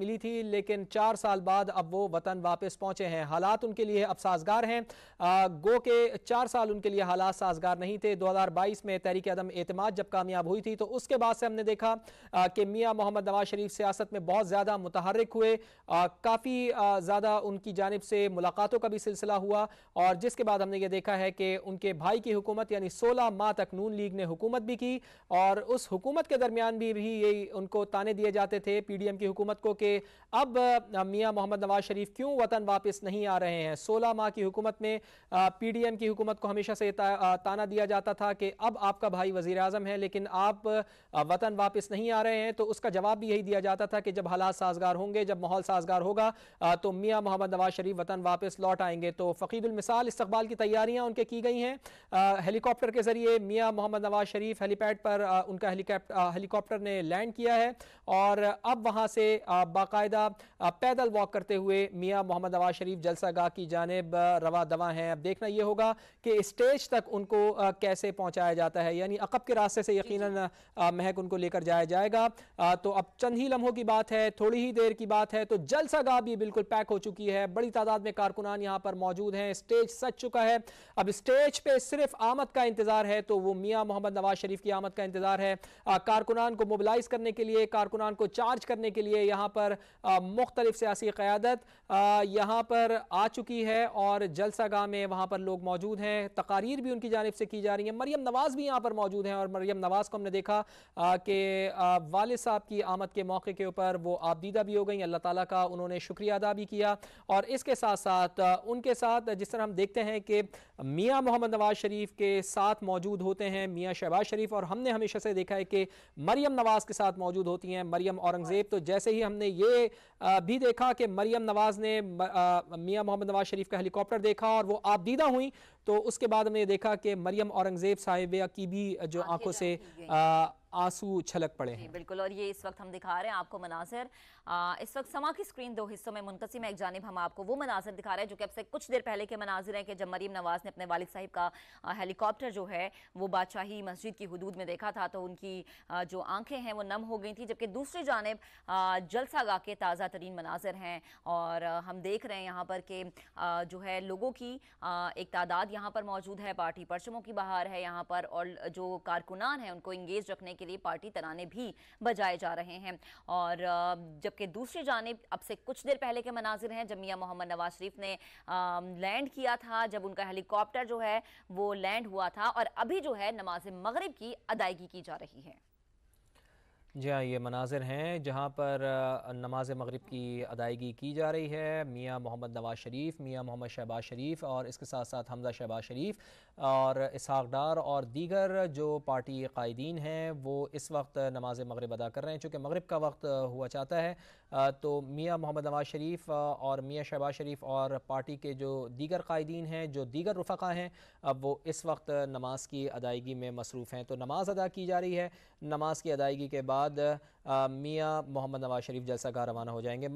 मिली थी लेकिन चार साल बाद अब वो वतन वापस पहुंचे हैं हालात उनके लिए अब साजगार हैं गो के चार साल उनके लिए हालात साजगार नहीं थे 2022 में तहरीक अदम एतमाद जब कामयाब हुई थी तो उसके बाद से हमने देखा कि मियाँ मोहम्मद नवाज शरीफ सियासत में बहुत ज़्यादा मुतहरक हुए काफ़ी ज़्यादा उनकी जानब से मुलाकातों का भी सिलसिला हुआ और जिसके बाद हमने ये देखा है कि उनके भाई की हुकूमत यानी सोलह माह तक नून लीग ने हुकूमत भी की और उस हुकूमत के दरमियान भी यही उनको ताने दिए जाते थे पी डी एम की हुकूमत को कि अब मियाँ मोहम्मद नवाज शरीफ क्यों वतन वापस नहीं आ रहे हैं सोलह माह की हुकूमत में पी डी एम की हुकूमत को हमेशा से ता, ताना दिया जाता था कि अब आपका भाई वजीर अजम है लेकिन आप वतन वापस नहीं आ रहे हैं तो उसका जवाब भी यही दिया जाता था कि जब हालात साजगार होंगे जब माहौल साजगार होगा तो मियाँ मोहम्मद नवाज शरीफ वतन वापस लौट आएंगे तो फ़कीदुलमिसाल इस्तबाल की तैयारियाँ उनके की गई हैं हेलीकॉप्टर के ज़रिए मियाँ मोहम्मद नवाज शरीफ हेलीपैड पर उनका हेलीकॉप्टर ने लैंड किया है और अब वहाँ से बाकायदा पैदल वॉक करते हुए मियाँ मोहम्मद नवाज शरीफ जलसा गाह की जानब रवा दवा हैं अब देखना यह होगा कि स्टेज तक उनको कैसे पहुँचाया जाता है यानी अकब के रास्ते से यकीन महक उनको लेकर जाया जाएगा तो अब चंद ही लम्हों की बात है थोड़ी ही देर की बात है तो जलसा गाह भी बिल्कुल पैक हो चुकी है बड़ी तादाद में कारकुनान यहाँ पर मौजूद हैं स्टेज सच चुका है अब स्टेज पर सिर्फ आमद का इंतजार है तो वो मियाँ मोहम्मद नवाज शरीफ की आमद का इंतजार है कारकुनान को मोबिलाइज करने के लिए कारकुनान को चार्ज करने के लिए यहाँ पर पर मुख्तलिफ सियासी क़्यादत यहाँ पर आ चुकी है और जलसा गाह में वहाँ पर लोग मौजूद हैं तकारीर भी उनकी जानब से की जा रही है मरीम नवाज़ भी यहाँ पर मौजूद हैं और मरीम नवाज़ को हमने देखा कि वाल साहब की आमद के मौके के ऊपर वो आपदीदा भी हो गई अल्लाह ताली का उन्होंने शुक्रिया अदा भी किया और इसके साथ साथ उनके साथ जिस तरह हम देखते हैं कि मियाँ मोहम्मद नवाज शरीफ के साथ मौजूद होते हैं मियाँ शहबाज शरीफ और हमने हमेशा से देखा है कि मरियम नवाज़ के साथ मौजूद होती हैं मरियम औरंगज़ेब तो जैसे ही हमने ये भी देखा कि मरियम नवाज़ ने मियाँ मोहम्मद नवाज शरीफ का हेलीकॉप्टर देखा और वो आप दीदा हुई तो उसके बाद हमने देखा कि मरियम औरंगजेब साहिबा की भी जो आंखों से आंसू छलक पड़े हैं बिल्कुल और ये इस वक्त हम दिखा रहे हैं आपको मनासर आ, इस वक्त समा की स्क्रीन दो हिस्सों में मुनकसिम है एक जानब हम आपको वो मनाजिर दिखा रहे हैं जो कि अब से कुछ देर पहले के मनाजिर हैं कि जब मरीम नवाज ने अपने वालिद साहिब का हेलीकॉप्टर जो है वो बादशाही मस्जिद की हदूद में देखा था तो उनकी आ, जो आंखें हैं वो नम हो गई थी जबकि दूसरी जानब जलसा गा के ताज़ा तरीन मनाजर हैं और हम देख रहे हैं यहाँ पर कि जो है लोगों की एक तादाद यहाँ पर मौजूद है पार्टी परचमों की बहार है यहाँ पर और जो कारकुनान है उनको इंगेज रखने के लिए पार्टी तनाने भी बजाए जा रहे हैं और जबकि दूसरी जानब अब से कुछ देर पहले के मनाजिर हैं जब मियाँ मोहम्मद नवाज शरीफ ने लैंड किया था जब उनका हेलीकॉप्टर जो है वो लैंड हुआ था और अभी जो है नमाज मगरब की अदायगी की जा रही है जी हाँ ये मनाजिर हैं जहाँ पर नमाज मगरब की अदायगी की जा रही है मियाँ मोहम्मद नवाज शरीफ मियाँ मोहम्मद शहबाज शरीफ और इसके साथ साथ हमजा शहबाज शरीफ और इसहाक डार और दीगर जो पार्टी कायदीन हैं वो इस वक्त नमाज मगरब अदा कर रहे हैं चूँकि मगरब का वक्त हुआ चाहता है तो मियाँ मोहम्मद नवाज शरीफ और मियाँ शहबाज शरीफ और पार्टी के जो दीगर कायदीन हैं जो दीगर रफ़ा हैं अब वो इस वक्त नमाज की अदायगी में मसरूफ़ हैं तो नमाज अदा की जा रही है नमाज की अदायगी के बाद बाद मियाँ मोहम्मद नवाज शरीफ जलसा का रवाना हो जाएंगे